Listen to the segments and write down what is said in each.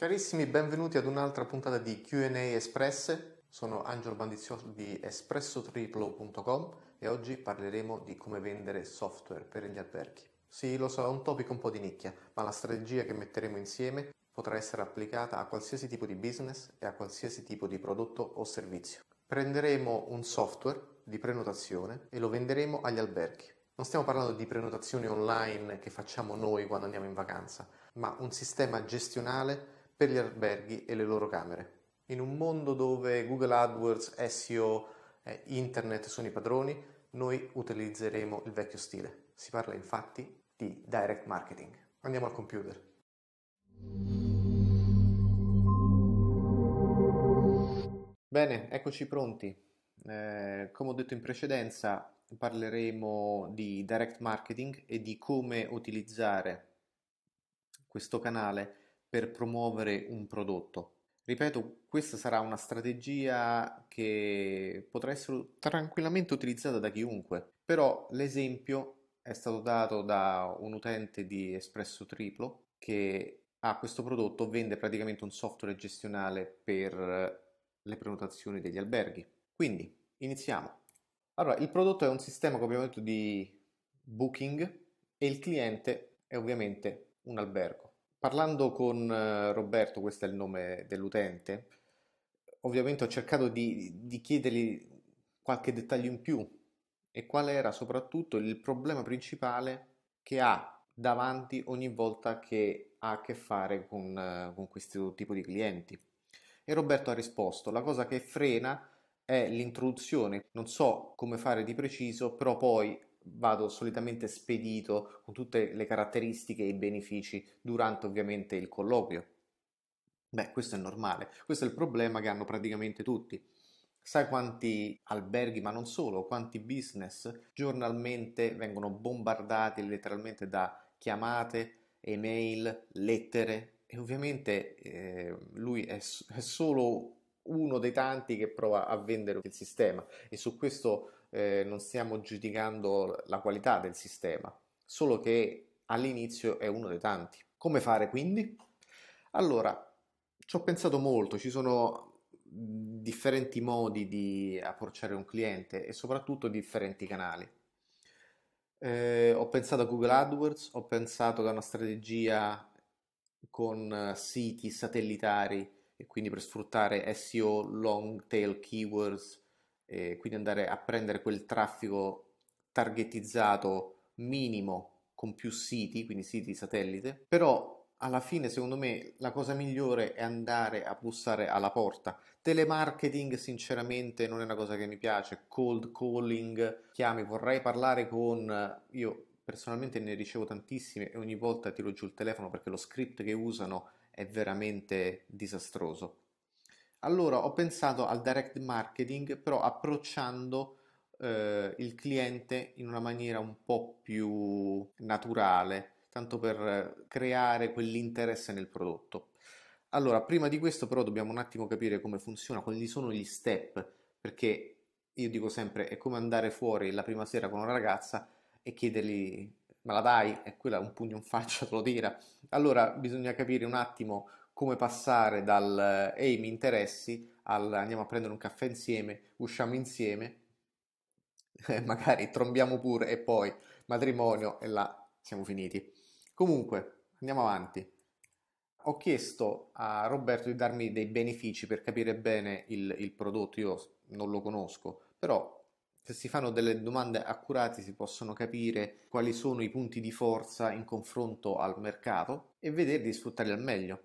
Carissimi, benvenuti ad un'altra puntata di QA Espresse. Sono Angelo Bandiziotto di espressotriplo.com e oggi parleremo di come vendere software per gli alberghi. Sì, lo so, è un topic un po' di nicchia, ma la strategia che metteremo insieme potrà essere applicata a qualsiasi tipo di business e a qualsiasi tipo di prodotto o servizio. Prenderemo un software di prenotazione e lo venderemo agli alberghi. Non stiamo parlando di prenotazioni online che facciamo noi quando andiamo in vacanza, ma un sistema gestionale per gli alberghi e le loro camere. In un mondo dove Google AdWords, SEO, eh, Internet sono i padroni, noi utilizzeremo il vecchio stile. Si parla infatti di direct marketing. Andiamo al computer. Bene, eccoci pronti. Eh, come ho detto in precedenza, parleremo di direct marketing e di come utilizzare questo canale per promuovere un prodotto. Ripeto, questa sarà una strategia che potrà essere tranquillamente utilizzata da chiunque, però l'esempio è stato dato da un utente di Espresso Triplo che ha questo prodotto, vende praticamente un software gestionale per le prenotazioni degli alberghi. Quindi, iniziamo. Allora, il prodotto è un sistema, come abbiamo detto, di booking e il cliente è ovviamente un albergo. Parlando con eh, Roberto, questo è il nome dell'utente, ovviamente ho cercato di, di chiedergli qualche dettaglio in più e qual era soprattutto il problema principale che ha davanti ogni volta che ha a che fare con, eh, con, questo tipo di clienti. E Roberto ha risposto, la cosa che frena è l'introduzione, non so come fare di preciso, però poi vado solitamente spedito con tutte le caratteristiche e i benefici durante ovviamente il colloquio. Beh, questo è normale, questo è il problema che hanno praticamente tutti. Sai quanti alberghi, ma non solo, quanti business giornalmente vengono bombardati letteralmente da chiamate, email, lettere e ovviamente eh, lui è, è solo uno dei tanti che prova a vendere il sistema e su questo eh, non stiamo giudicando la qualità del sistema, solo che all'inizio è uno dei tanti. Come fare quindi? Allora, ci ho pensato molto, ci sono differenti modi di approcciare un cliente e soprattutto differenti canali. Eh, ho pensato a Google AdWords, ho pensato a una strategia con eh, siti satellitari e quindi per sfruttare SEO, long tail keywords, eh, quindi andare a prendere quel traffico targetizzato minimo con più siti, quindi siti satellite, però alla fine secondo me la cosa migliore è andare a bussare alla porta. Telemarketing sinceramente non è una cosa che mi piace, cold calling, chiami, vorrei parlare con... Io personalmente ne ricevo tantissime e ogni volta tiro giù il telefono perché lo script che usano è veramente disastroso. Allora ho pensato al direct marketing, però approcciando eh, il cliente in una maniera un po' più naturale, tanto per creare quell'interesse nel prodotto. Allora, prima di questo però dobbiamo un attimo capire come funziona, quali sono gli step, perché io dico sempre è come andare fuori la prima sera con una ragazza e chiedergli ma la dai? E quella un pugno in faccia te lo tira. Allora bisogna capire un attimo come passare dal ehi mi interessi al andiamo a prendere un caffè insieme, usciamo insieme, eh, magari trombiamo pure e poi matrimonio e là siamo finiti. Comunque, andiamo avanti. Ho chiesto a Roberto di darmi dei benefici per capire bene il, il prodotto, io non lo conosco, però se si fanno delle domande accurate si possono capire quali sono i punti di forza in confronto al mercato e vedere di sfruttarli al meglio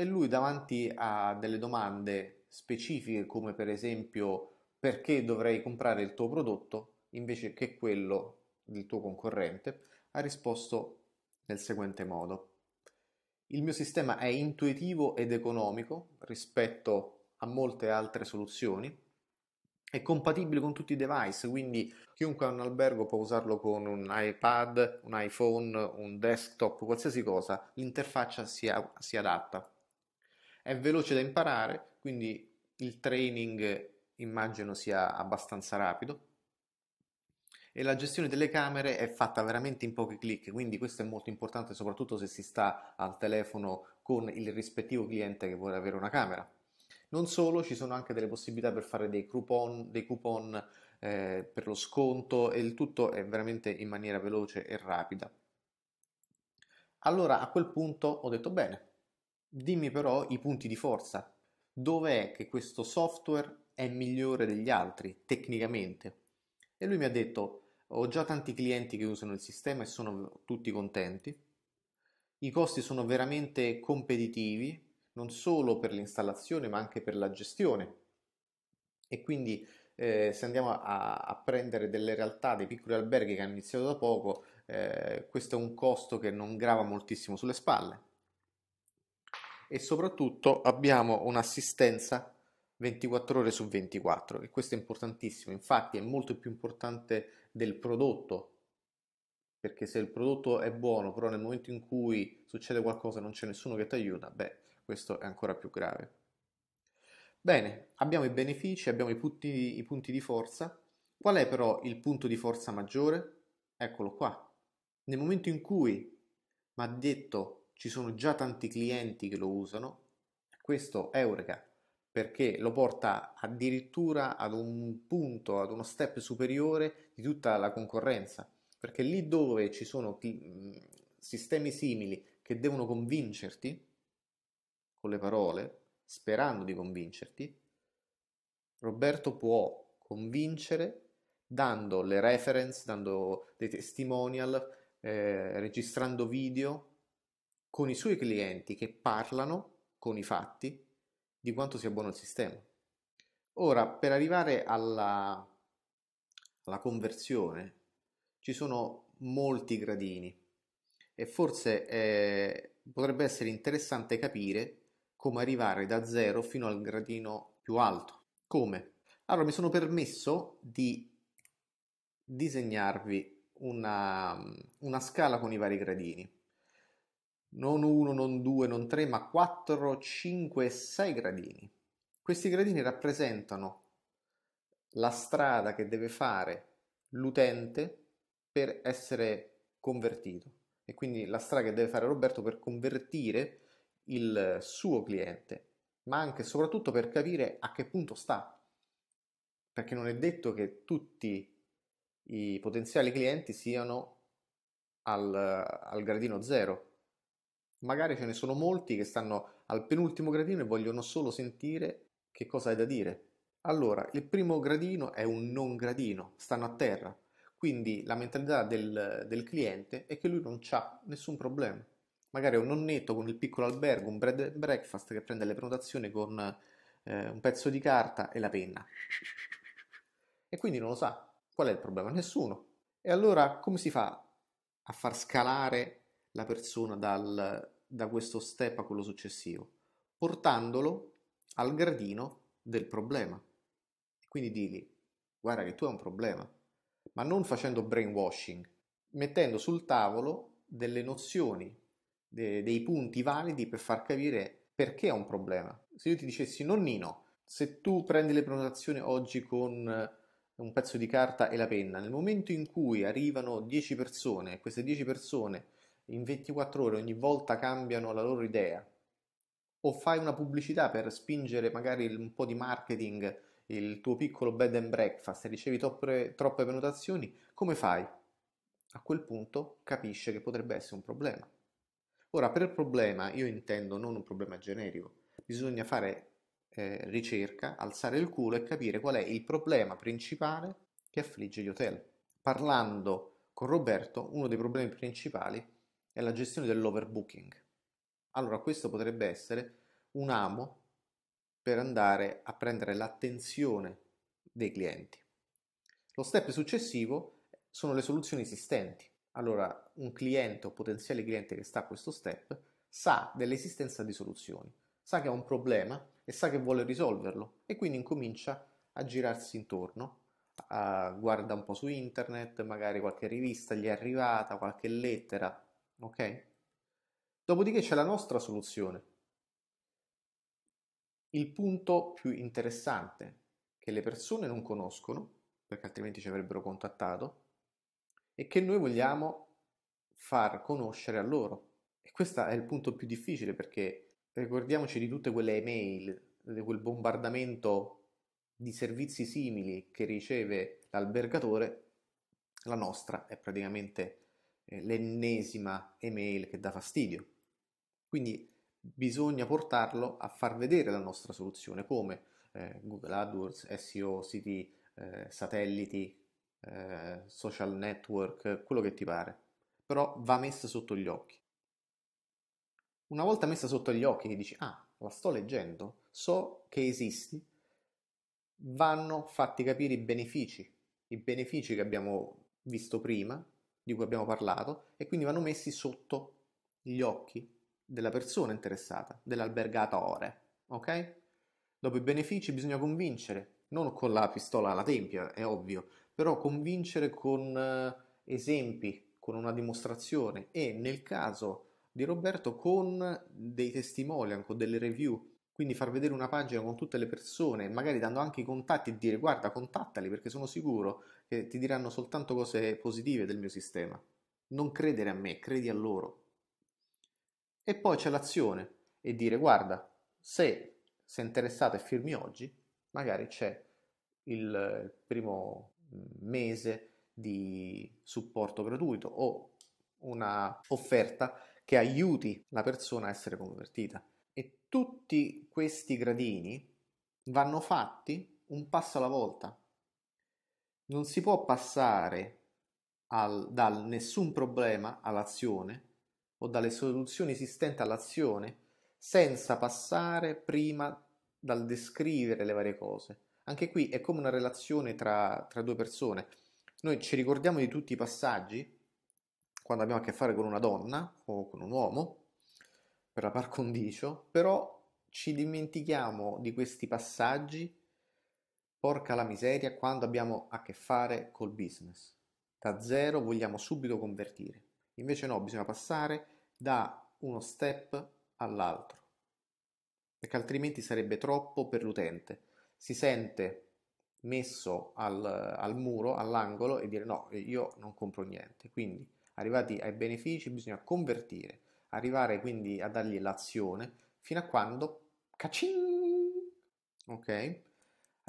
e lui davanti a delle domande specifiche come per esempio perché dovrei comprare il tuo prodotto invece che quello del tuo concorrente, ha risposto nel seguente modo. Il mio sistema è intuitivo ed economico rispetto a molte altre soluzioni, è compatibile con tutti i device, quindi chiunque ha un albergo può usarlo con un iPad, un iPhone, un desktop, qualsiasi cosa, l'interfaccia si, si adatta è veloce da imparare, quindi il training immagino sia abbastanza rapido e la gestione delle camere è fatta veramente in pochi clic, quindi questo è molto importante soprattutto se si sta al telefono con il rispettivo cliente che vuole avere una camera. Non solo, ci sono anche delle possibilità per fare dei coupon, dei coupon eh, per lo sconto e il tutto è veramente in maniera veloce e rapida. Allora a quel punto ho detto bene, Dimmi però i punti di forza. Dove è che questo software è migliore degli altri tecnicamente? E lui mi ha detto, ho già tanti clienti che usano il sistema e sono tutti contenti. I costi sono veramente competitivi, non solo per l'installazione ma anche per la gestione. E quindi eh, se andiamo a, a, prendere delle realtà, dei piccoli alberghi che hanno iniziato da poco, eh, questo è un costo che non grava moltissimo sulle spalle e soprattutto abbiamo un'assistenza 24 ore su 24 e questo è importantissimo, infatti è molto più importante del prodotto perché se il prodotto è buono però nel momento in cui succede qualcosa non c'è nessuno che ti aiuta, beh questo è ancora più grave. Bene, abbiamo i benefici, abbiamo i punti, i punti di forza, qual è però il punto di forza maggiore? Eccolo qua, nel momento in cui mi ha detto ci sono già tanti clienti che lo usano, questo è Eureka perché lo porta addirittura ad un punto, ad uno step superiore di tutta la concorrenza, perché lì dove ci sono sistemi simili che devono convincerti con le parole, sperando di convincerti, Roberto può convincere dando le reference, dando dei testimonial, eh, registrando video, con i suoi clienti che parlano con i fatti di quanto sia buono il sistema. Ora, per arrivare alla, alla conversione ci sono molti gradini e forse eh, potrebbe essere interessante capire come arrivare da zero fino al gradino più alto. Come? Allora mi sono permesso di disegnarvi una, una scala con i vari gradini non 1, non 2, non 3, ma 4, 5 e 6 gradini. Questi gradini rappresentano la strada che deve fare l'utente per essere convertito e quindi la strada che deve fare Roberto per convertire il suo cliente, ma anche e soprattutto per capire a che punto sta. Perché non è detto che tutti i potenziali clienti siano al, al gradino zero Magari ce ne sono molti che stanno al penultimo gradino e vogliono solo sentire che cosa hai da dire. Allora, il primo gradino è un non gradino, stanno a terra. Quindi la mentalità del, del cliente è che lui non ha nessun problema. Magari è un nonnetto con il piccolo albergo, un bread and breakfast che prende le prenotazioni con eh, un pezzo di carta e la penna. E quindi non lo sa. Qual è il problema? Nessuno. E allora come si fa a far scalare la persona dal da questo step a quello successivo, portandolo al gradino del problema. Quindi digli, guarda che tu hai un problema, ma non facendo brainwashing, mettendo sul tavolo delle nozioni, de- dei punti validi per far capire perché è un problema. Se io ti dicessi nonnino, se tu prendi le prenotazioni oggi con eh, un pezzo di carta e la penna, nel momento in cui arrivano 10 persone, queste 10 persone in 24 ore ogni volta cambiano la loro idea o fai una pubblicità per spingere magari un po' di marketing il tuo piccolo bed and breakfast e ricevi troppe, troppe prenotazioni, come fai? A quel punto capisce che potrebbe essere un problema. Ora, per problema io intendo non un problema generico, bisogna fare eh, ricerca, alzare il culo e capire qual è il problema principale che affligge gli hotel. Parlando con Roberto, uno dei problemi principali è la gestione dell'overbooking. Allora questo potrebbe essere un amo per andare a prendere l'attenzione dei clienti. Lo step successivo sono le soluzioni esistenti. Allora un cliente o potenziale cliente che sta a questo step sa dell'esistenza di soluzioni, sa che ha un problema e sa che vuole risolverlo e quindi incomincia a girarsi intorno, a, guarda un po' su internet, magari qualche rivista gli è arrivata, qualche lettera ok? Dopodiché c'è la nostra soluzione. Il punto più interessante che le persone non conoscono, perché altrimenti ci avrebbero contattato, e che noi vogliamo far conoscere a loro. E questo è il punto più difficile perché ricordiamoci di tutte quelle email, di quel bombardamento di servizi simili che riceve l'albergatore, la nostra è praticamente l'ennesima email che dà fastidio. Quindi bisogna portarlo a far vedere la nostra soluzione, come eh, Google AdWords, SEO, siti eh, satelliti, eh, social network, quello che ti pare. Però va messa sotto gli occhi. Una volta messa sotto gli occhi che dici, ah, la sto leggendo, so che esisti, vanno fatti capire i benefici, i benefici che abbiamo visto prima, di cui abbiamo parlato e quindi vanno messi sotto gli occhi della persona interessata, dell'albergatore, ok? Dopo i benefici bisogna convincere, non con la pistola alla tempia, è ovvio, però convincere con eh, esempi, con una dimostrazione e nel caso di Roberto con dei testimoni, con delle review, quindi far vedere una pagina con tutte le persone, magari dando anche i contatti e dire guarda contattali perché sono sicuro che ti diranno soltanto cose positive del mio sistema. Non credere a me, credi a loro. E poi c'è l'azione e dire guarda, se sei interessato e firmi oggi, magari c'è il primo mese di supporto gratuito o una offerta che aiuti la persona a essere convertita. E tutti questi gradini vanno fatti un passo alla volta non si può passare al, dal nessun problema all'azione o dalle soluzioni esistenti all'azione senza passare prima dal descrivere le varie cose. Anche qui è come una relazione tra, tra due persone. Noi ci ricordiamo di tutti i passaggi quando abbiamo a che fare con una donna o con un uomo, per la par condicio, però ci dimentichiamo di questi passaggi Porca la miseria quando abbiamo a che fare col business. Da zero vogliamo subito convertire. Invece no, bisogna passare da uno step all'altro. Perché altrimenti sarebbe troppo per l'utente. Si sente messo al, al muro, all'angolo e dire no, io non compro niente. Quindi arrivati ai benefici bisogna convertire, arrivare quindi a dargli l'azione fino a quando cacin! Ok?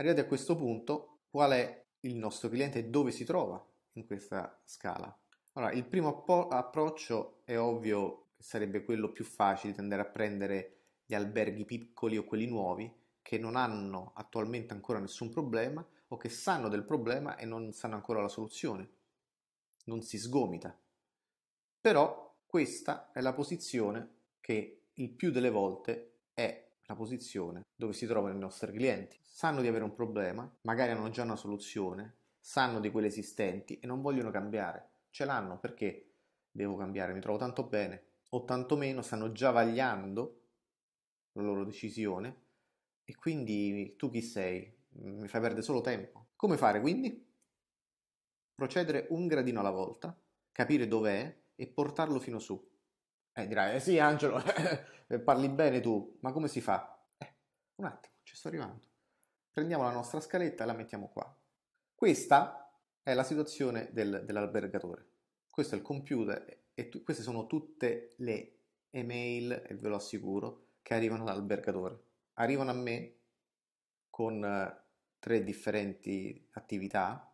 Arrivati a questo punto, qual è il nostro cliente e dove si trova in questa scala? Allora, il primo appo- approccio è ovvio che sarebbe quello più facile di andare a prendere gli alberghi piccoli o quelli nuovi che non hanno attualmente ancora nessun problema o che sanno del problema e non sanno ancora la soluzione. Non si sgomita. Però questa è la posizione che il più delle volte certa posizione dove si trovano i nostri clienti. Sanno di avere un problema, magari hanno già una soluzione, sanno di quelle esistenti e non vogliono cambiare. Ce l'hanno perché devo cambiare, mi trovo tanto bene, o tantomeno stanno già vagliando la loro decisione e quindi tu chi sei? Mi fai perdere solo tempo. Come fare quindi? Procedere un gradino alla volta, capire dov'è e portarlo fino su eh, dirai, eh sì Angelo, eh, parli bene tu, ma come si fa? Eh, un attimo, ci sto arrivando. Prendiamo la nostra scaletta e la mettiamo qua. Questa è la situazione del, dell'albergatore. Questo è il computer e tu, queste sono tutte le email, e ve lo assicuro, che arrivano dall'albergatore. Arrivano a me con eh, tre differenti attività,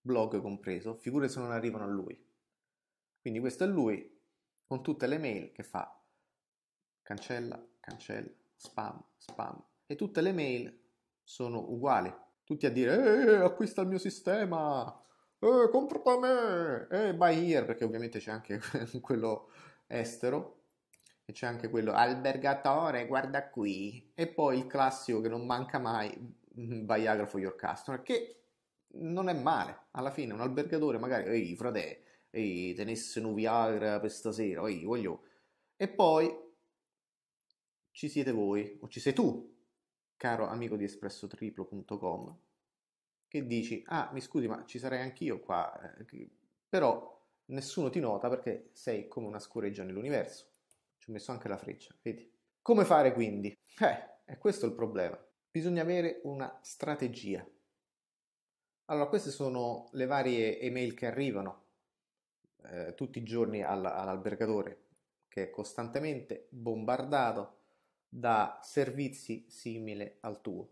blog compreso, figure se non arrivano a lui. Quindi questo è lui, con tutte le mail che fa cancella, cancella, spam, spam e tutte le mail sono uguali. Tutti a dire eh, acquista il mio sistema, eh, compra da me, eh, buy here, perché ovviamente c'è anche quello estero e c'è anche quello albergatore, guarda qui. E poi il classico che non manca mai, Viagra for your customer, che non è male. Alla fine un albergatore magari, ehi frate, ehi, tenesse un Viagra per stasera, ehi, voglio... E poi ci siete voi, o ci sei tu, caro amico di espressotriplo.com, che dici, ah, mi scusi, ma ci sarei anch'io qua, eh, però nessuno ti nota perché sei come una scureggia nell'universo. Ci ho messo anche la freccia, vedi? Come fare quindi? Eh, è questo il problema. Bisogna avere una strategia. Allora, queste sono le varie email che arrivano eh, tutti i giorni all- all'albergatore che è costantemente bombardato da servizi simili al tuo.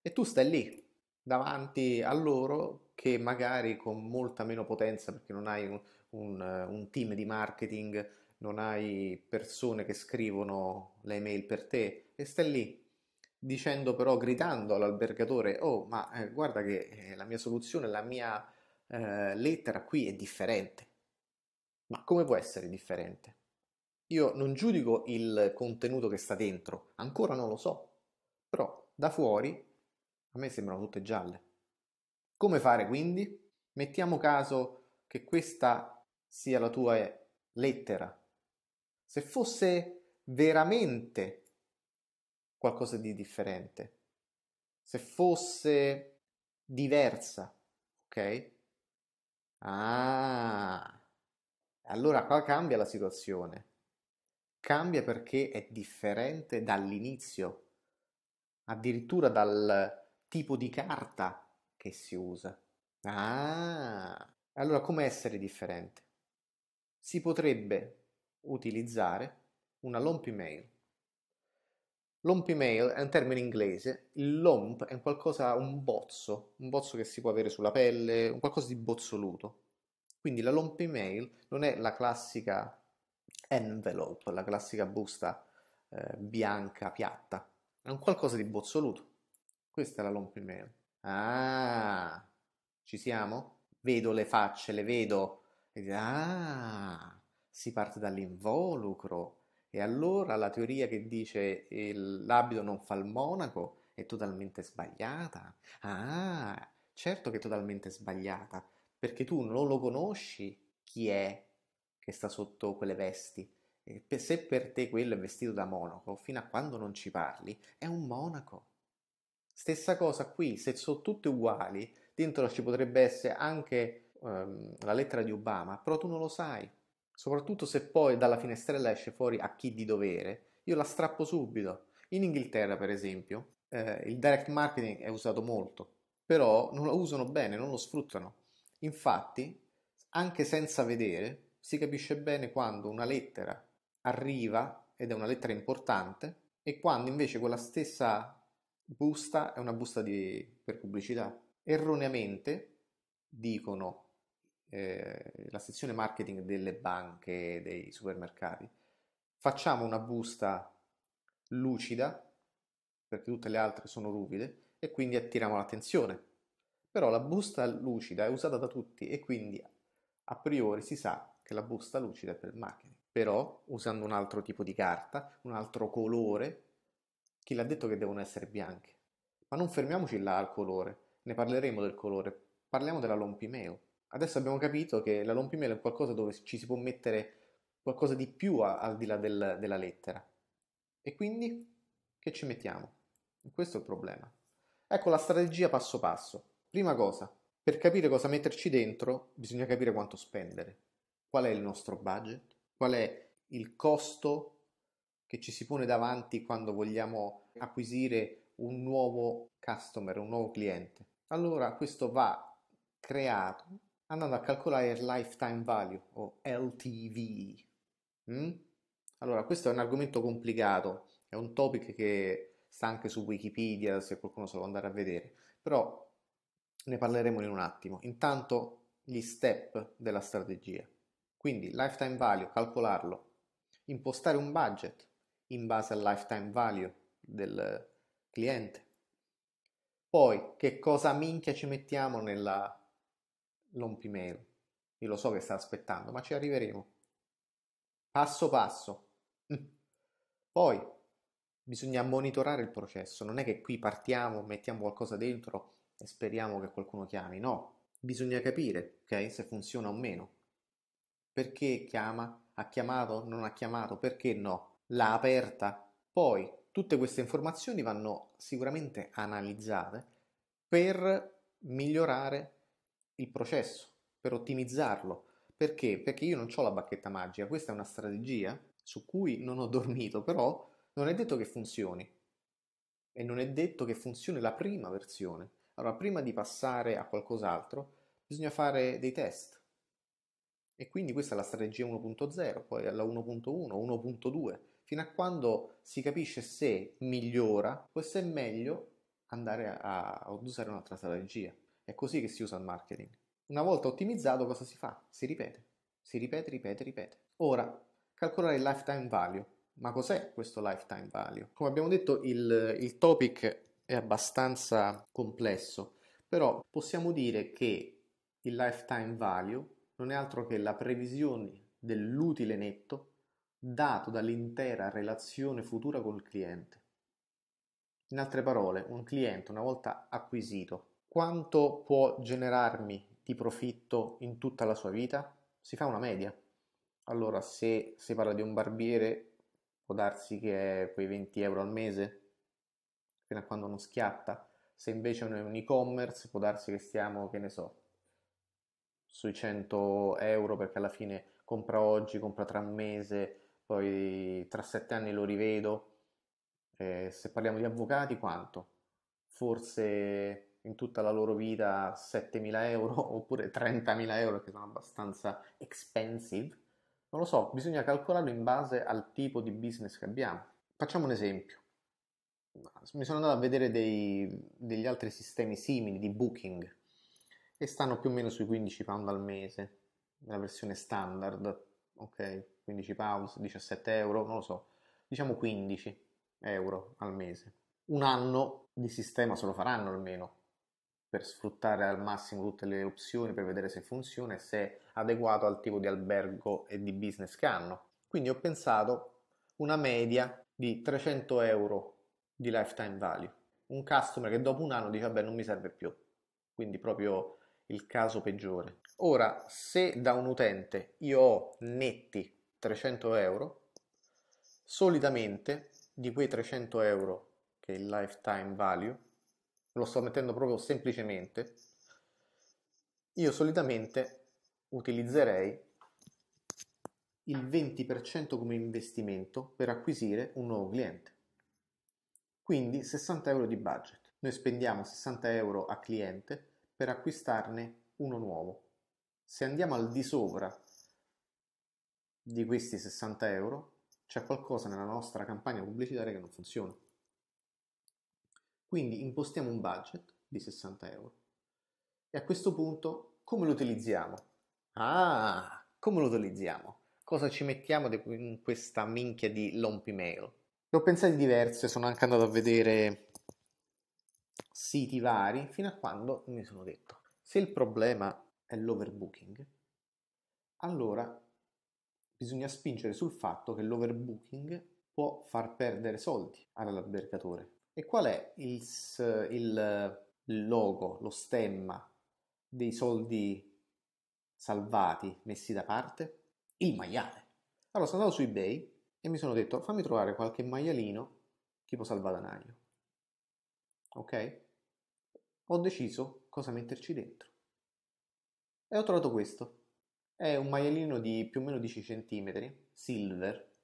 E tu stai lì davanti a loro che magari con molta meno potenza perché non hai un, un, eh, un team di marketing, non hai persone che scrivono le mail per te e stai lì dicendo però, gridando all'albergatore, oh ma eh, guarda che eh, la mia soluzione, la mia eh, lettera qui è differente. Ma come può essere differente? Io non giudico il contenuto che sta dentro, ancora non lo so, però da fuori a me sembrano tutte gialle. Come fare quindi? Mettiamo caso che questa sia la tua lettera. Se fosse veramente qualcosa di differente, se fosse diversa, ok? Ah, allora qua cambia la situazione. Cambia perché è differente dall'inizio, addirittura dal tipo di carta che si usa. Ah, allora come essere differente? Si potrebbe utilizzare una lomp email. Lomp email è un termine inglese, il lump è qualcosa, un bozzo, un bozzo che si può avere sulla pelle, un qualcosa di bozzoluto. Quindi la lomp mail non è la classica envelope, la classica busta eh, bianca piatta, è un qualcosa di bozzoluto. Questa è la lomp mail. Ah, ci siamo? Vedo le facce, le vedo. ah, si parte dall'involucro. E allora la teoria che dice il, l'abito non fa il monaco è totalmente sbagliata. Ah, certo che è totalmente sbagliata, perché tu non lo conosci chi è che sta sotto quelle vesti. se per te quello è vestito da monaco, fino a quando non ci parli, è un monaco. Stessa cosa qui, se sono tutte uguali, dentro ci potrebbe essere anche ehm, la lettera di Obama, però tu non lo sai. Soprattutto se poi dalla finestrella esce fuori a chi di dovere, io la strappo subito. In Inghilterra, per esempio, eh, il direct marketing è usato molto, però non lo usano bene, non lo sfruttano. Infatti, anche senza vedere, si capisce bene quando una lettera arriva ed è una lettera importante e quando invece quella stessa busta è una busta di, per pubblicità. Erroneamente dicono eh, la sezione marketing delle banche, dei supermercati, facciamo una busta lucida perché tutte le altre sono ruvide e quindi attiriamo l'attenzione però la busta lucida è usata da tutti e quindi a priori si sa che la busta lucida è per macchine. Però usando un altro tipo di carta, un altro colore, chi l'ha detto che devono essere bianche? Ma non fermiamoci là al colore, ne parleremo del colore, parliamo della lompimeo. Adesso abbiamo capito che la lompimeo è qualcosa dove ci si può mettere qualcosa di più a, al di là del, della lettera. E quindi che ci mettiamo? Questo è il problema. Ecco la strategia passo passo. Prima cosa, per capire cosa metterci dentro bisogna capire quanto spendere, qual è il nostro budget, qual è il costo che ci si pone davanti quando vogliamo acquisire un nuovo customer, un nuovo cliente. Allora questo va creato andando a calcolare il lifetime value o LTV. Mm? Allora questo è un argomento complicato, è un topic che sta anche su Wikipedia se qualcuno se lo andare a vedere, però ne parleremo in un attimo. Intanto gli step della strategia. Quindi lifetime value, calcolarlo, impostare un budget in base al lifetime value del cliente. Poi che cosa minchia ci mettiamo nella l'ompimelo? Io lo so che sta aspettando, ma ci arriveremo. Passo passo. Mm. Poi bisogna monitorare il processo, non è che qui partiamo, mettiamo qualcosa dentro e speriamo che qualcuno chiami. No, bisogna capire, ok, se funziona o meno. Perché chiama? Ha chiamato? Non ha chiamato? Perché no? L'ha aperta? Poi tutte queste informazioni vanno sicuramente analizzate per migliorare il processo, per ottimizzarlo. Perché? Perché io non ho la bacchetta magica, questa è una strategia su cui non ho dormito, però non è detto che funzioni. E non è detto che funzioni la prima versione. Allora, prima di passare a qualcos'altro, bisogna fare dei test. E quindi questa è la strategia 1.0, poi alla 1.1, 1.2, fino a quando si capisce se migliora o se è meglio andare a, a usare un'altra strategia. È così che si usa il marketing. Una volta ottimizzato cosa si fa? Si ripete, si ripete, ripete, ripete. Ora, calcolare il lifetime value. Ma cos'è questo lifetime value? Come abbiamo detto, il, il topic è abbastanza complesso, però possiamo dire che il lifetime value non è altro che la previsione dell'utile netto dato dall'intera relazione futura col cliente. In altre parole, un cliente una volta acquisito, quanto può generarmi di profitto in tutta la sua vita? Si fa una media. Allora, se si parla di un barbiere, può darsi che è quei 20 euro al mese, fino a quando non schiatta. Se invece è un e-commerce può darsi che stiamo, che ne so, sui 100 euro perché alla fine compra oggi, compra tra un mese, poi tra sette anni lo rivedo. Eh, se parliamo di avvocati, quanto? Forse in tutta la loro vita 7.000 euro oppure 30.000 euro che sono abbastanza expensive. Non lo so, bisogna calcolarlo in base al tipo di business che abbiamo. Facciamo un esempio mi sono andato a vedere dei, degli altri sistemi simili di booking e stanno più o meno sui 15 pound al mese, nella versione standard, ok? 15 pound, 17 euro, non lo so, diciamo 15 euro al mese. Un anno di sistema se lo faranno almeno per sfruttare al massimo tutte le opzioni per vedere se funziona e se è adeguato al tipo di albergo e di business che hanno. Quindi ho pensato una media di 300 euro di lifetime value. Un customer che dopo un anno dice vabbè non mi serve più, quindi proprio il caso peggiore. Ora, se da un utente io ho netti 300 euro, solitamente di quei 300 euro che è il lifetime value, lo sto mettendo proprio semplicemente, io solitamente utilizzerei il 20% come investimento per acquisire un nuovo cliente. Quindi 60 euro di budget. Noi spendiamo 60 euro a cliente per acquistarne uno nuovo. Se andiamo al di sopra di questi 60 euro, c'è qualcosa nella nostra campagna pubblicitaria che non funziona. Quindi impostiamo un budget di 60 euro. E a questo punto come lo utilizziamo? Ah, come lo utilizziamo? Cosa ci mettiamo in questa minchia di lompi mail? Ne ho pensate diverse, sono anche andato a vedere siti vari, fino a quando mi sono detto, se il problema è l'overbooking, allora bisogna spingere sul fatto che l'overbooking può far perdere soldi all'albergatore. E qual è il, il logo, lo stemma dei soldi salvati messi da parte? Il maiale. Allora sono andato su eBay e mi sono detto fammi trovare qualche maialino tipo salvadanaio. Ok? Ho deciso cosa metterci dentro. E ho trovato questo. È un maialino di più o meno 10 cm, silver,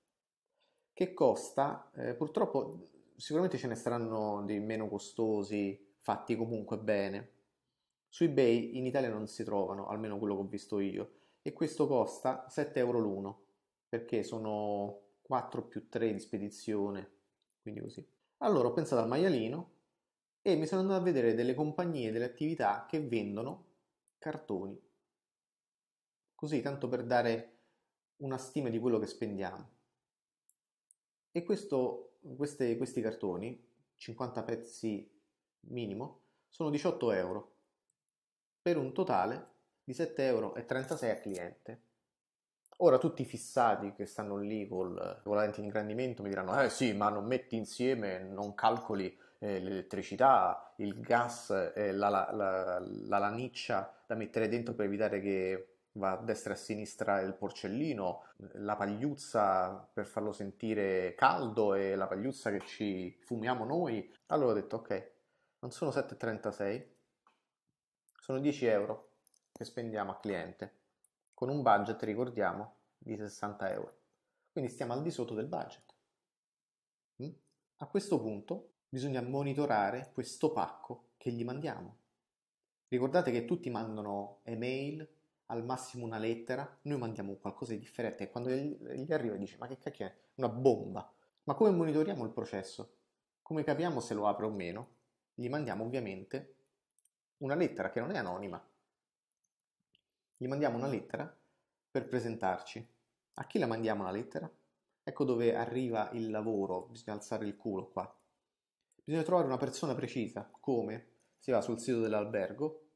che costa, eh, purtroppo sicuramente ce ne saranno dei meno costosi, fatti comunque bene. Su eBay in Italia non si trovano, almeno quello che ho visto io, e questo costa 7 euro l'uno, perché sono 4 più 3 di spedizione, quindi così. Allora ho pensato al maialino e mi sono andato a vedere delle compagnie, delle attività che vendono cartoni. Così, tanto per dare una stima di quello che spendiamo. E questo, queste, questi cartoni, 50 pezzi minimo, sono 18 euro, per un totale di 7,36 euro a cliente. Ora tutti i fissati che stanno lì col volante in ingrandimento mi diranno eh sì ma non metti insieme, non calcoli eh, l'elettricità, il gas, eh, la, la, la, la, laniccia da mettere dentro per evitare che va a destra e a sinistra il porcellino, la pagliuzza per farlo sentire caldo e la pagliuzza che ci fumiamo noi. Allora ho detto ok, non sono 7,36, sono 10 euro che spendiamo a cliente con un budget, ricordiamo, di 60 euro. Quindi stiamo al di sotto del budget. Mm? A questo punto bisogna monitorare questo pacco che gli mandiamo. Ricordate che tutti mandano email, al massimo una lettera, noi mandiamo qualcosa di differente e quando gli arriva dice ma che cacchio è? Una bomba. Ma come monitoriamo il processo? Come capiamo se lo apre o meno? Gli mandiamo ovviamente una lettera che non è anonima, gli mandiamo una mm. lettera per presentarci. A chi la mandiamo la lettera? Ecco dove arriva il lavoro, bisogna alzare il culo qua. Bisogna trovare una persona precisa, come? Si va sul sito dell'albergo,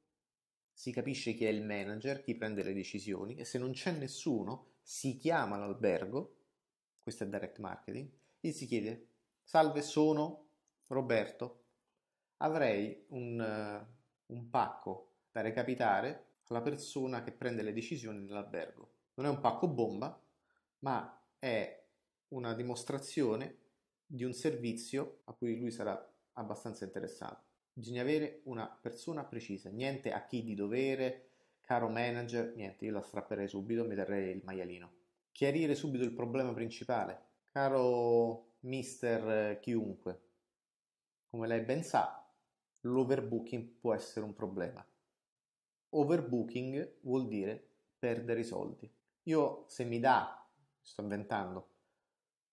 si capisce chi è il manager, chi prende le decisioni e se non c'è nessuno si chiama l'albergo, questo è direct marketing, e si chiede, salve sono Roberto, avrei un, uh, un pacco da recapitare alla persona che prende le decisioni nell'albergo. Non è un pacco bomba, ma è una dimostrazione di un servizio a cui lui sarà abbastanza interessato. Bisogna avere una persona precisa, niente a chi di dovere, caro manager, niente, io la strapperei subito, mi darei il maialino. Chiarire subito il problema principale, caro mister eh, chiunque, come lei ben sa, l'overbooking può essere un problema. Overbooking vuol dire perdere i soldi. Io se mi dà, sto inventando,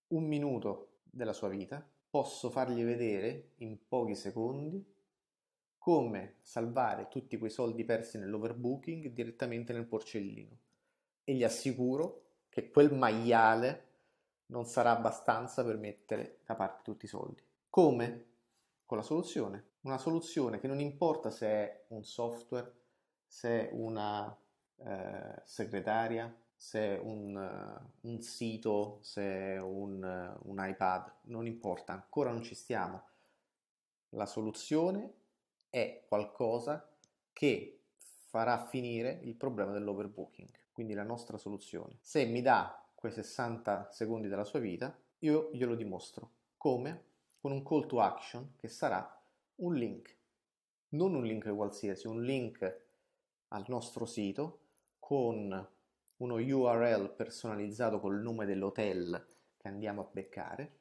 un minuto della sua vita, posso fargli vedere in pochi secondi come salvare tutti quei soldi persi nell'overbooking direttamente nel porcellino. E gli assicuro che quel maiale non sarà abbastanza per mettere da parte tutti i soldi. Come? Con la soluzione. Una soluzione che non importa se è un software se una eh, segretaria, se un, eh, un, sito, se un, eh, un iPad, non importa, ancora non ci stiamo. La soluzione è qualcosa che farà finire il problema dell'overbooking, quindi la nostra soluzione. Se mi dà quei 60 secondi della sua vita, io glielo dimostro. Come? Con un call to action che sarà un link. Non un link qualsiasi, un link al nostro sito con uno URL personalizzato col nome dell'hotel che andiamo a beccare.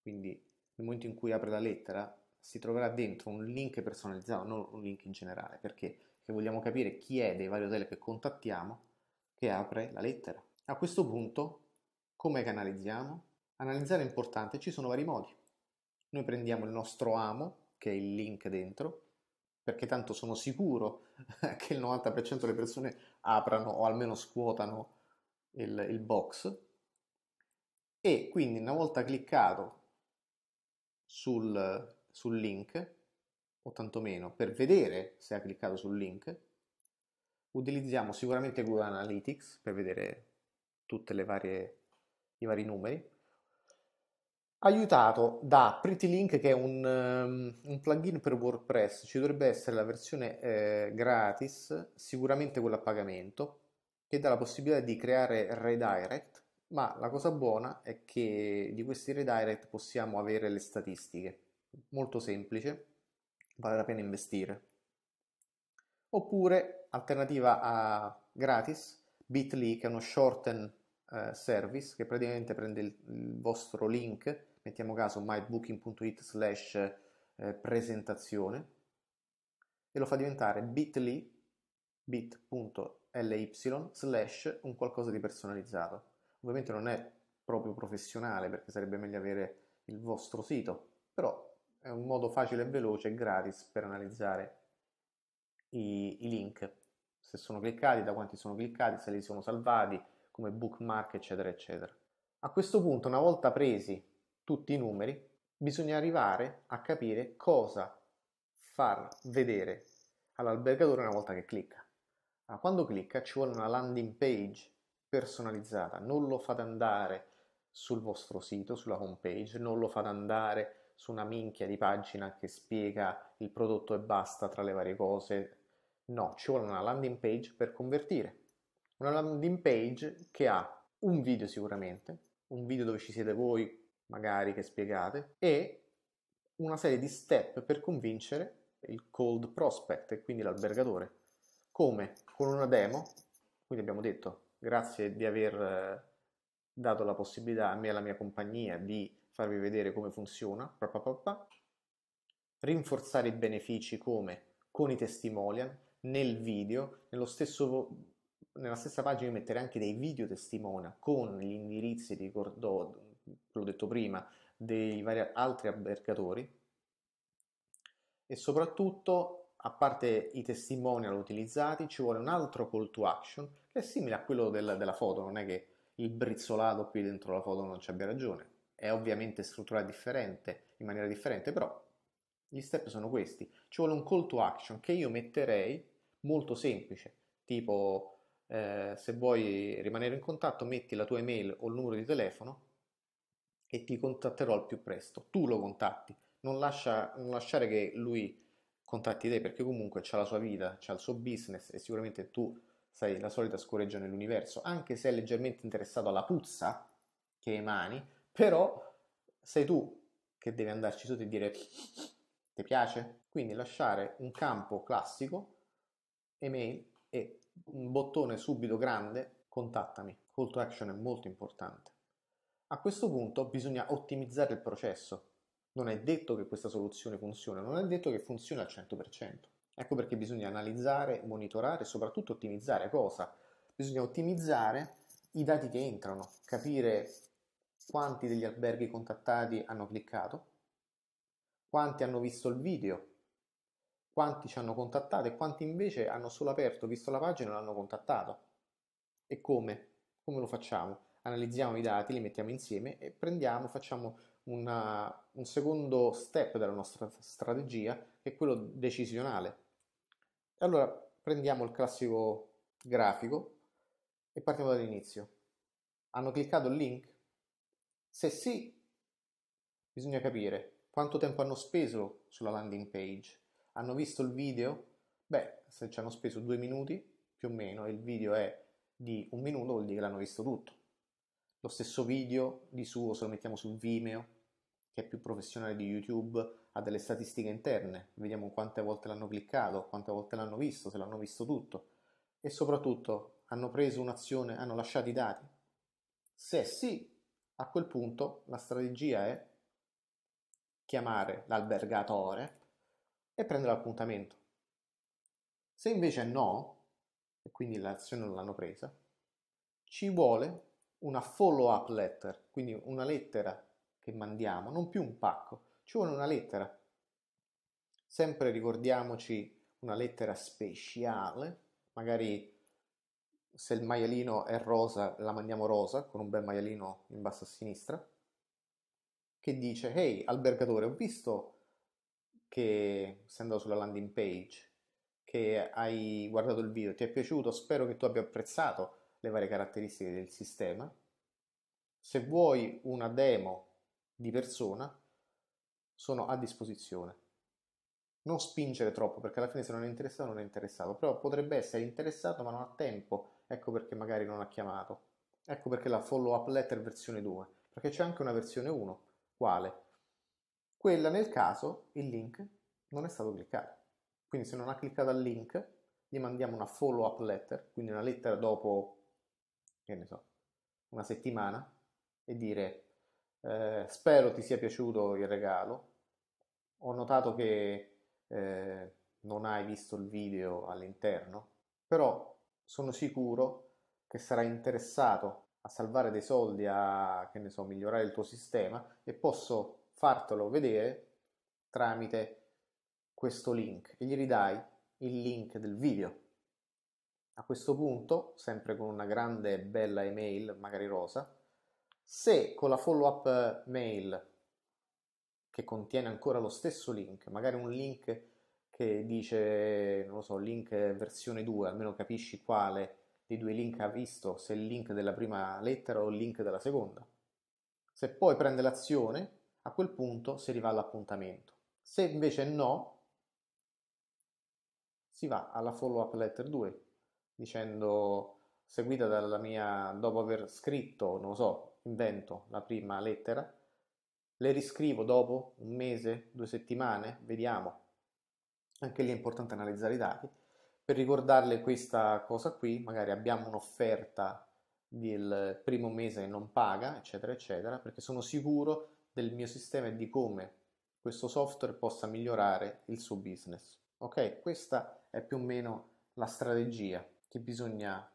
Quindi nel momento in cui apre la lettera si troverà dentro un link personalizzato, non un link in generale, perché, perché vogliamo capire chi è dei vari hotel che contattiamo che apre la lettera. A questo punto, come canalizziamo? Analizzare è importante, ci sono vari modi. Noi prendiamo il nostro amo, che è il link dentro, perché tanto sono sicuro che il 90% delle persone aprano o almeno scuotano il, il box e quindi una volta cliccato sul, sul link o tantomeno per vedere se ha cliccato sul link utilizziamo sicuramente Google Analytics per vedere tutti i vari numeri aiutato da Pretty Link che è un, um, un, plugin per WordPress, ci dovrebbe essere la versione eh, gratis, sicuramente quella a pagamento, che dà la possibilità di creare redirect, ma la cosa buona è che di questi redirect possiamo avere le statistiche, molto semplice, vale la pena investire. Oppure, alternativa a gratis, Bitly che è uno shorten eh, service che praticamente prende il vostro link mettiamo caso mybooking.it slash eh, presentazione e lo fa diventare bit.ly bit.ly slash un qualcosa di personalizzato. Ovviamente non è proprio professionale perché sarebbe meglio avere il vostro sito, però è un modo facile e veloce e gratis per analizzare i, i, link, se sono cliccati, da quanti sono cliccati, se li sono salvati, come bookmark, eccetera, eccetera. A questo punto, una volta presi tutti i numeri, bisogna arrivare a capire cosa far vedere all'albergatore una volta che clicca. Allora, quando clicca ci vuole una landing page personalizzata, non lo fate andare sul vostro sito, sulla home page, non lo fate andare su una minchia di pagina che spiega il prodotto e basta tra le varie cose. No, ci vuole una landing page per convertire. Una landing page che ha un video sicuramente, un video dove ci siete voi magari che spiegate e una serie di step per convincere il cold prospect e quindi l'albergatore. Come? Con una demo, quindi abbiamo detto grazie di aver eh, dato la possibilità a me e alla mia compagnia di farvi vedere come funziona, pa, pa, pa, rinforzare i benefici come con i testimonial, nel video, stesso, nella stessa pagina mettere anche dei video testimonial con gli indirizzi, ricordò, l'ho detto prima, dei vari altri albergatori e soprattutto, a parte i testimonial utilizzati, ci vuole un altro call to action che è simile a quello del, della foto, non è che il brizzolato qui dentro la foto non ci abbia ragione, è ovviamente strutturato differente, in maniera differente, però gli step sono questi. Ci vuole un call to action che io metterei molto semplice, tipo eh, se vuoi rimanere in contatto metti la tua email o il numero di telefono e ti contatterò al più presto. Tu lo contatti, non, lascia, non lasciare che lui contatti te perché comunque c'ha la sua vita, c'ha il suo business e sicuramente tu sei la solita scoreggia nell'universo, anche se è leggermente interessato alla puzza che emani, però sei tu che devi andarci sotto e dire ti piace? Quindi lasciare un campo classico, email e un bottone subito grande, contattami. Call to action è molto importante. A questo punto bisogna ottimizzare il processo. Non è detto che questa soluzione funziona, non è detto che funzioni al 100%. Ecco perché bisogna analizzare, monitorare e soprattutto ottimizzare cosa? Bisogna ottimizzare i dati che entrano, capire quanti degli alberghi contattati hanno cliccato, quanti hanno visto il video, quanti ci hanno contattato e quanti invece hanno solo aperto, visto la pagina e l'hanno contattato. E come? Come lo facciamo? analizziamo i dati, li mettiamo insieme e prendiamo, facciamo una, un secondo step della nostra strategia, che è quello decisionale. Allora prendiamo il classico grafico e partiamo dall'inizio. Hanno cliccato il link? Se sì, bisogna capire quanto tempo hanno speso sulla landing page. Hanno visto il video? Beh, se ci hanno speso due minuti più o meno e il video è di un minuto vuol dire che l'hanno visto tutto. Lo stesso video di suo se lo mettiamo su Vimeo, che è più professionale di YouTube, ha delle statistiche interne, vediamo quante volte l'hanno cliccato, quante volte l'hanno visto, se l'hanno visto tutto e soprattutto hanno preso un'azione, hanno lasciato i dati. Se sì, a quel punto la strategia è chiamare l'albergatore e prendere l'appuntamento. Se invece no, e quindi l'azione non l'hanno presa, ci vuole una follow-up letter, quindi una lettera che mandiamo, non più un pacco, ci vuole una lettera. Sempre ricordiamoci una lettera speciale, magari se il maialino è rosa la mandiamo rosa con un bel maialino in basso a sinistra, che dice, ehi albergatore, ho visto che sei andato sulla landing page, che hai guardato il video, ti è piaciuto, spero che tu abbia apprezzato le varie caratteristiche del sistema. Se vuoi una demo di persona, sono a disposizione. Non spingere troppo, perché alla fine se non è interessato non è interessato, però potrebbe essere interessato ma non ha tempo, ecco perché magari non ha chiamato. Ecco perché la follow up letter versione 2, perché c'è anche una versione 1, quale? Quella nel caso il link non è stato cliccato. Quindi se non ha cliccato al link, gli mandiamo una follow up letter, quindi una lettera dopo che ne so, una settimana e dire eh, spero ti sia piaciuto il regalo, ho notato che eh, non hai visto il video all'interno, però sono sicuro che sarai interessato a salvare dei soldi, a che ne so, migliorare il tuo sistema e posso fartelo vedere tramite questo link e gli ridai il link del video a questo punto, sempre con una grande e bella email, magari rosa, se con la follow up mail che contiene ancora lo stesso link, magari un link che dice, non lo so, link versione 2, almeno capisci quale dei due link ha visto, se il link della prima lettera o il link della seconda. Se poi prende l'azione, a quel punto si arriva all'appuntamento. Se invece no, si va alla follow up letter 2, dicendo seguita dalla mia, dopo aver scritto, non so, invento la prima lettera, le riscrivo dopo un mese, due settimane, vediamo. Anche lì è importante analizzare i dati. Per ricordarle questa cosa qui, magari abbiamo un'offerta del primo mese che non paga, eccetera, eccetera, perché sono sicuro del mio sistema e di come questo software possa migliorare il suo business. Ok, questa è più o meno la strategia che bisogna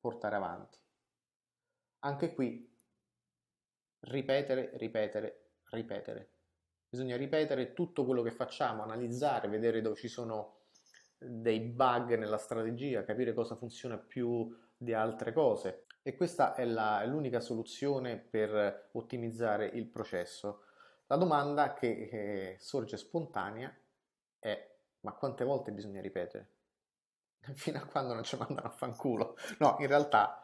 portare avanti. Anche qui ripetere, ripetere, ripetere. Bisogna ripetere tutto quello che facciamo, analizzare, vedere dove ci sono dei bug nella strategia, capire cosa funziona più di altre cose. E questa è, la, è l'unica soluzione per ottimizzare il processo. La domanda che, che eh, sorge spontanea è ma quante volte bisogna ripetere? fino a quando non ci mandano a fanculo. No, in realtà,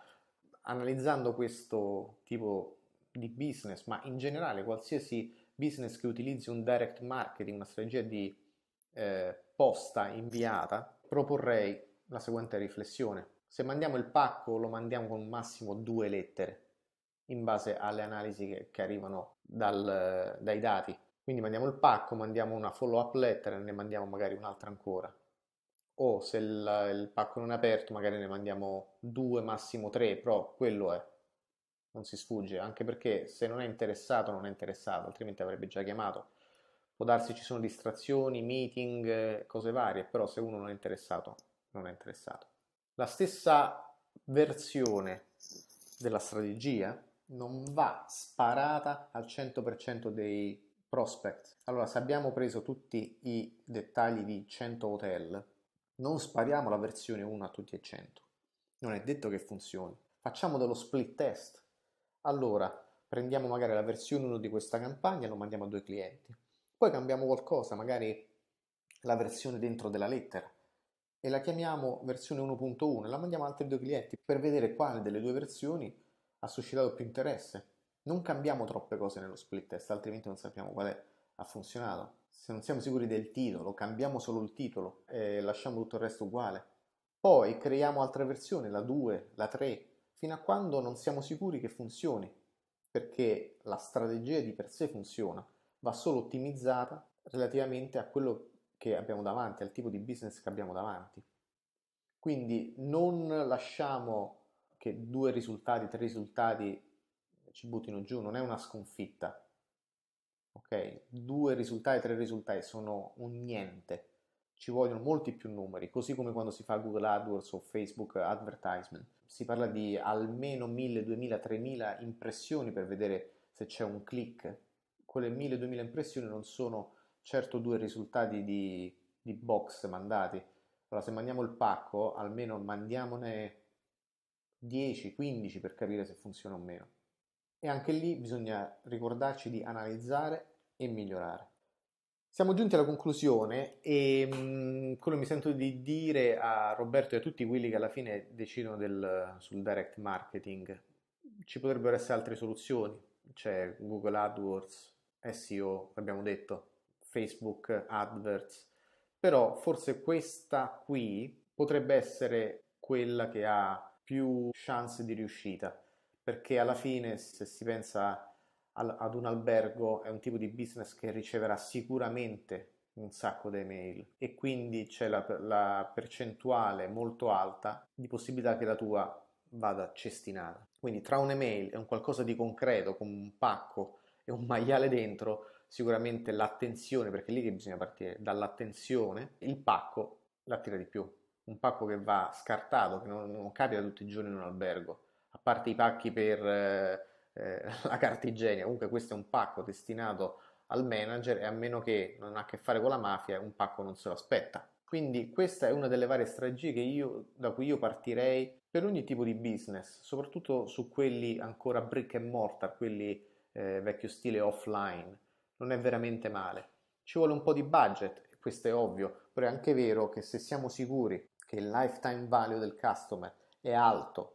analizzando questo tipo di business, ma in generale qualsiasi business che utilizzi un direct marketing, una strategia di eh, posta inviata, proporrei la seguente riflessione. Se mandiamo il pacco lo mandiamo con massimo due lettere, in base alle analisi che, che arrivano dal, dai dati. Quindi mandiamo il pacco, mandiamo una follow up letter e ne mandiamo magari un'altra ancora o se il, il pacco non è aperto magari ne mandiamo due, massimo tre, però quello è, non si sfugge, anche perché se non è interessato non è interessato, altrimenti avrebbe già chiamato. Può darsi ci sono distrazioni, meeting, cose varie, però se uno non è interessato, non è interessato. La stessa versione della strategia non va sparata al 100% dei prospect. Allora, se abbiamo preso tutti i dettagli di 100 hotel, non spariamo la versione 1 a tutti e 100. Non è detto che funzioni. Facciamo dello split test. Allora, prendiamo magari la versione 1 di questa campagna e lo mandiamo a due clienti. Poi cambiamo qualcosa, magari la versione dentro della lettera e la chiamiamo versione 1.1 e la mandiamo ad altri due clienti per vedere quale delle due versioni ha suscitato più interesse. Non cambiamo troppe cose nello split test, altrimenti non sappiamo quale ha funzionato se non siamo sicuri del titolo, cambiamo solo il titolo e lasciamo tutto il resto uguale. Poi creiamo altre versioni, la 2, la 3, fino a quando non siamo sicuri che funzioni, perché la strategia di per sé funziona, va solo ottimizzata relativamente a quello che abbiamo davanti, al tipo di business che abbiamo davanti. Quindi non lasciamo che due risultati, tre risultati ci buttino giù, non è una sconfitta, ok? Due risultati, tre risultati sono un niente, ci vogliono molti più numeri, così come quando si fa Google AdWords o Facebook Advertisement. Si parla di almeno 1000, 2000, 3000 impressioni per vedere se c'è un click. Quelle 1000, 2000 impressioni non sono certo due risultati di, di box mandati. Allora, se mandiamo il pacco, almeno mandiamone 10, 15 per capire se funziona o meno e anche lì bisogna ricordarci di analizzare e migliorare. Siamo giunti alla conclusione e mh, mm, quello mi sento di dire a Roberto e a tutti quelli che alla fine decidono del, sul direct marketing, ci potrebbero essere altre soluzioni, c'è Google AdWords, SEO, abbiamo detto, Facebook AdWords, però forse questa qui potrebbe essere quella che ha più chance di riuscita perché alla fine se si pensa al, ad un albergo è un tipo di business che riceverà sicuramente un sacco di mail e quindi c'è la, la percentuale molto alta di possibilità che la tua vada cestinata. Quindi tra un'email e un qualcosa di concreto come un pacco e un maiale dentro, sicuramente l'attenzione, perché è lì che bisogna partire, dall'attenzione, il pacco l'attira di più. Un pacco che va scartato, che non, non capita tutti i giorni in un albergo a parte i pacchi per eh, la carta igienica, comunque questo è un pacco destinato al manager e a meno che non ha a che fare con la mafia, un pacco non se lo aspetta. Quindi questa è una delle varie strategie io, da cui io partirei per ogni tipo di business, soprattutto su quelli ancora brick and mortar, quelli eh, vecchio stile offline. Non è veramente male. Ci vuole un po' di budget, questo è ovvio, però è anche vero che se siamo sicuri che il lifetime value del customer è alto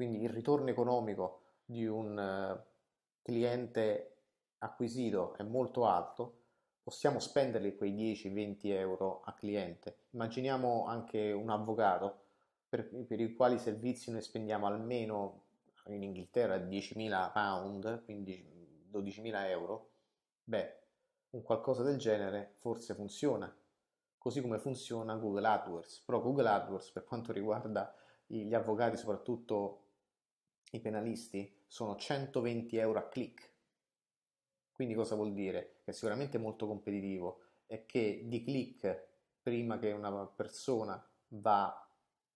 quindi il ritorno economico di un eh, cliente acquisito è molto alto, possiamo spenderli quei 10-20 euro a cliente. Immaginiamo anche un avvocato per, per i quali servizi noi spendiamo almeno in Inghilterra 10.000 pound, quindi 12.000 euro. Beh, un qualcosa del genere forse funziona, così come funziona Google AdWords. Però Google AdWords per quanto riguarda gli avvocati, soprattutto i penalisti sono 120 euro a click. Quindi cosa vuol dire? Che è sicuramente molto competitivo e che di click prima che una persona va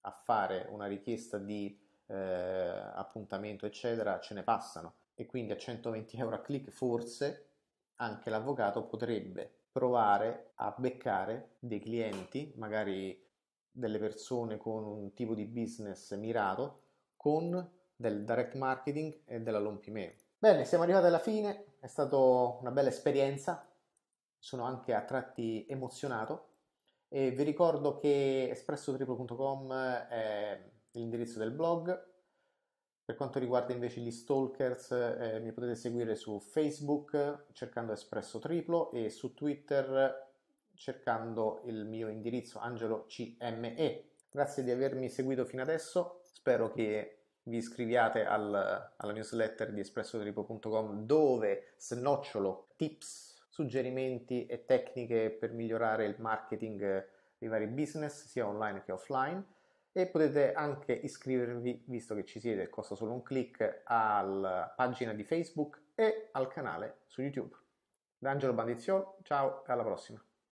a fare una richiesta di eh, appuntamento eccetera ce ne passano e quindi a 120 euro a click forse anche l'avvocato potrebbe provare a beccare dei clienti magari delle persone con un tipo di business mirato con del direct marketing e della launch email. Bene, siamo arrivati alla fine, è stata una bella esperienza, sono anche a tratti emozionato e vi ricordo che espressotriplo.com è l'indirizzo del blog. Per quanto riguarda invece gli stalkers, eh, mi potete seguire su Facebook cercando Espresso Triplo e su Twitter cercando il mio indirizzo AngeloCME. Grazie di avermi seguito fino adesso, spero che vi iscriviate al, alla newsletter di espressotripo.com dove snocciolo tips, suggerimenti e tecniche per migliorare il marketing eh, dei vari business sia online che offline e potete anche iscrivervi, visto che ci siete, costa solo un clic, alla pagina di Facebook e al canale su YouTube. D'Angelo Angelo ciao e alla prossima!